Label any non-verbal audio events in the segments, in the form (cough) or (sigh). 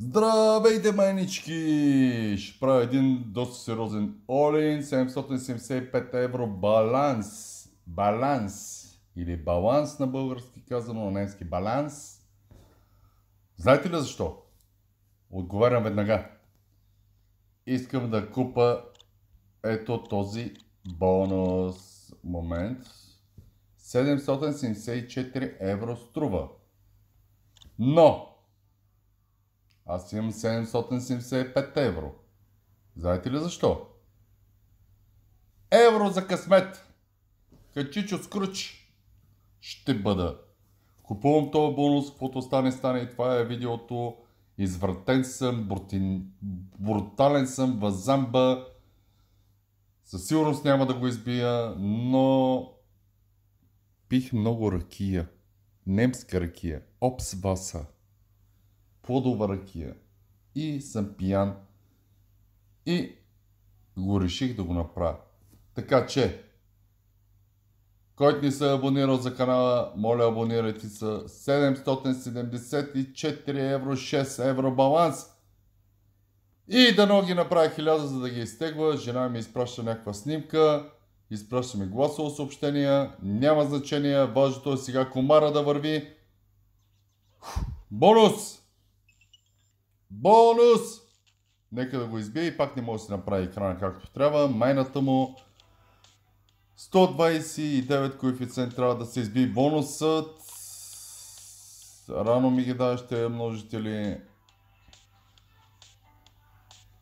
Здравейте, майнички! Ще правя един доста сериозен олин, 775 евро баланс. Баланс. Или баланс на български казано, на немски баланс. Знаете ли защо? Отговарям веднага. Искам да купа ето този бонус. Момент. 774 евро струва. Но, аз имам 775 евро. Знаете ли защо? Евро за късмет! Качичо скруч! Ще бъда. Купувам този бонус, каквото стане, стане и това е видеото. Извратен съм, брутин, брутален съм, възамба. Със сигурност няма да го избия, но пих много ракия. Немска ракия. Опс васа плодова ракия. И съм пиян. И го реших да го направя. Така че, който не се е абонирал за канала, моля абонирайте се. 774 евро, 6 евро баланс. И дано ги направя хиляда, за да ги изтегва. Жена ми изпраща някаква снимка. Изпраща ми гласово съобщения. Няма значение. Важното е сега комара да върви. Бонус! Бонус! Нека да го избие и пак не може да си направи екрана както трябва. Майната му 129 коефициент трябва да се изби бонусът. Рано ми ги даваш те множители.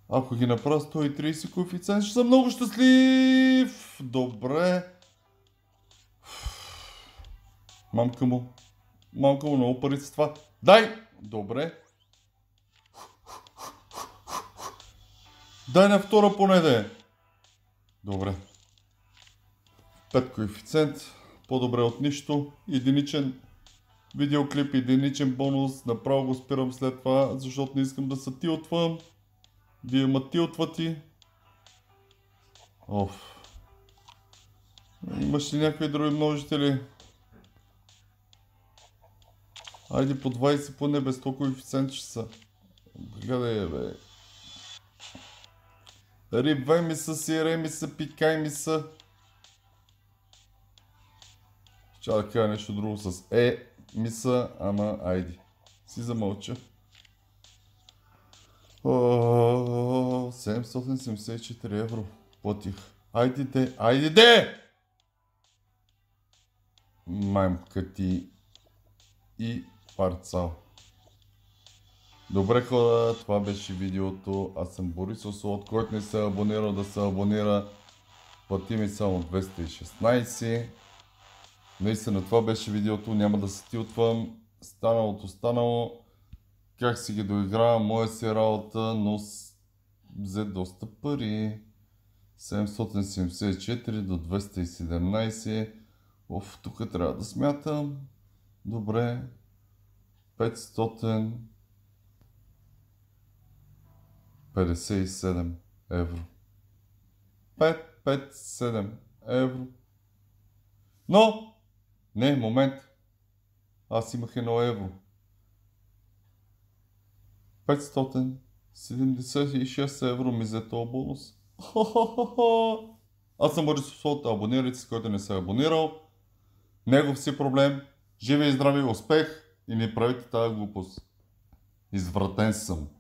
Ако ги направя 130 коефициент, ще съм много щастлив! Добре. Мамка му. Мамка му, много пари с това. Дай! Добре. Дай на втора поне да е. Добре. Пет коефициент. По-добре от нищо. Единичен видеоклип, единичен бонус. Направо го спирам след това, защото не искам да се тилтвам. Вие ма ти. Оф. Имаш ли някакви други множители? Айде по 20 поне без толкова коефициент ще са. Гледай, бе. Рибвай ми са, сире ми са, пикай ми са. Ще да кажа нещо друго с е ми са, ама айди. Си замълча. 774 евро платих. Айде де, айде де! Маймка ти и парцал. Добре хора, това беше видеото. Аз съм Борис Ослот, който не се е абонирал да се абонира. Плати ми само 216. Наистина това беше видеото, няма да се тилтвам. Станалото станало. Как си ги доигравам, моя си е работа, но взе доста пари. 774 до 217. Оф, тук трябва да смятам. Добре. 500. 57 евро. 557 евро. Но! Не, е момент. Аз имах едно евро. 576 евро ми за този бонус. хо (laughs) Аз съм Борис Сот, абонирайте се, който не се е абонирал. Негов си проблем. Живи и здрави, успех и не правите тази глупост. Извратен съм.